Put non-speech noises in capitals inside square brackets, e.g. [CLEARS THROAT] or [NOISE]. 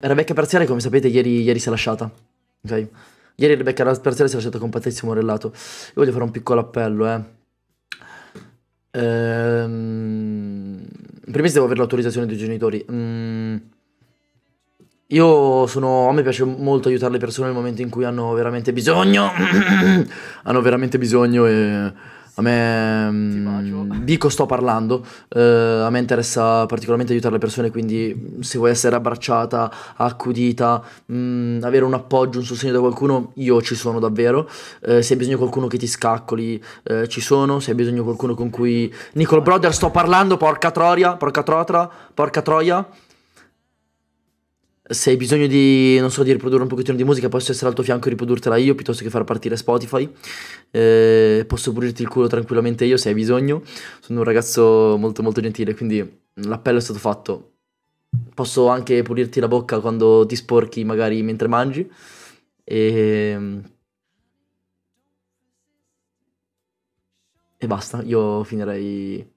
Rebecca Parziale, come sapete, ieri, ieri si è lasciata. Ok? Ieri Rebecca Parziale si è lasciata con Patrizio Morellato. Io voglio fare un piccolo appello, eh. Ehm... Prima devo avere l'autorizzazione dei genitori. Mm... Io sono. A me piace molto aiutare le persone nel momento in cui hanno veramente bisogno. [CLEARS THROAT] hanno veramente bisogno e a me mm, dico sto parlando, eh, a me interessa particolarmente aiutare le persone, quindi se vuoi essere abbracciata, accudita, mh, mm, avere un appoggio, un sostegno da qualcuno, io ci sono davvero. Eh, se hai bisogno di qualcuno che ti scaccoli, eh, ci sono. Se hai bisogno di qualcuno con cui... Nicole Brother sto parlando, porca troia, porca trotra, porca troia se hai bisogno di, non so, di riprodurre un pochettino di musica, posso essere al tuo fianco e riprodurtela io piuttosto che far partire Spotify. Eh, posso pulirti il culo tranquillamente io se hai bisogno. Sono un ragazzo molto molto gentile, quindi l'appello è stato fatto. Posso anche pulirti la bocca quando ti sporchi, magari mentre mangi. E, ehm, e basta, io finirei